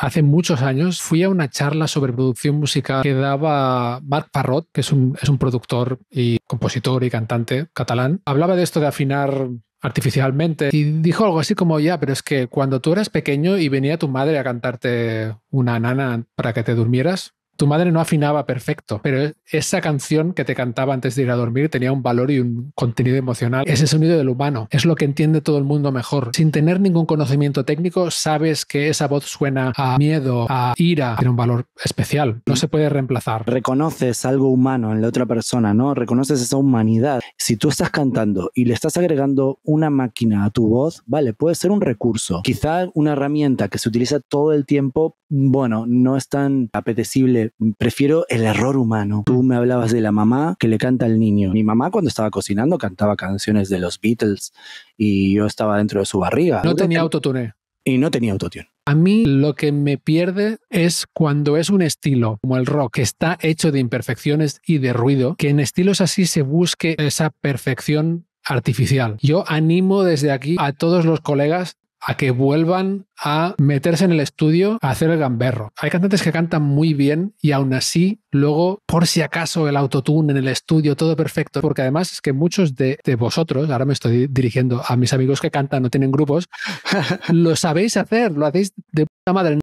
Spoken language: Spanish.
Hace muchos años fui a una charla sobre producción musical que daba Marc Parrot, que es un, es un productor y compositor y cantante catalán. Hablaba de esto de afinar artificialmente y dijo algo así como ya, pero es que cuando tú eras pequeño y venía tu madre a cantarte una nana para que te durmieras, tu madre no afinaba perfecto, pero e-, esa canción que te cantaba antes de ir a dormir tenía un valor y un contenido emocional. Ese sonido del humano es lo que entiende todo el mundo mejor. Sin tener ningún conocimiento técnico, sabes que esa voz suena a miedo, a ira, tiene un valor especial, no se puede reemplazar. Reconoces algo humano en la otra persona, ¿no? Reconoces esa humanidad. Si tú estás cantando y le estás agregando una máquina a tu voz, vale, puede ser un recurso. Quizá una herramienta que se utiliza todo el tiempo, bueno, no es tan apetecible prefiero el error humano. Tú me hablabas de la mamá que le canta al niño. Mi mamá cuando estaba cocinando cantaba canciones de los Beatles y yo estaba dentro de su barriga. No tenía autotune. Y no tenía autotune. A mí lo que me pierde es cuando es un estilo como el rock que está hecho de imperfecciones y de ruido, que en estilos así se busque esa perfección artificial. Yo animo desde aquí a todos los colegas a que vuelvan a meterse en el estudio a hacer el gamberro. Hay cantantes que cantan muy bien y aún así, luego, por si acaso, el autotune en el estudio, todo perfecto. Porque además es que muchos de, vosotros, ahora me estoy dirigiendo a mis amigos que cantan, no tienen grupos, lo sabéis hacer, lo hacéis de puta madre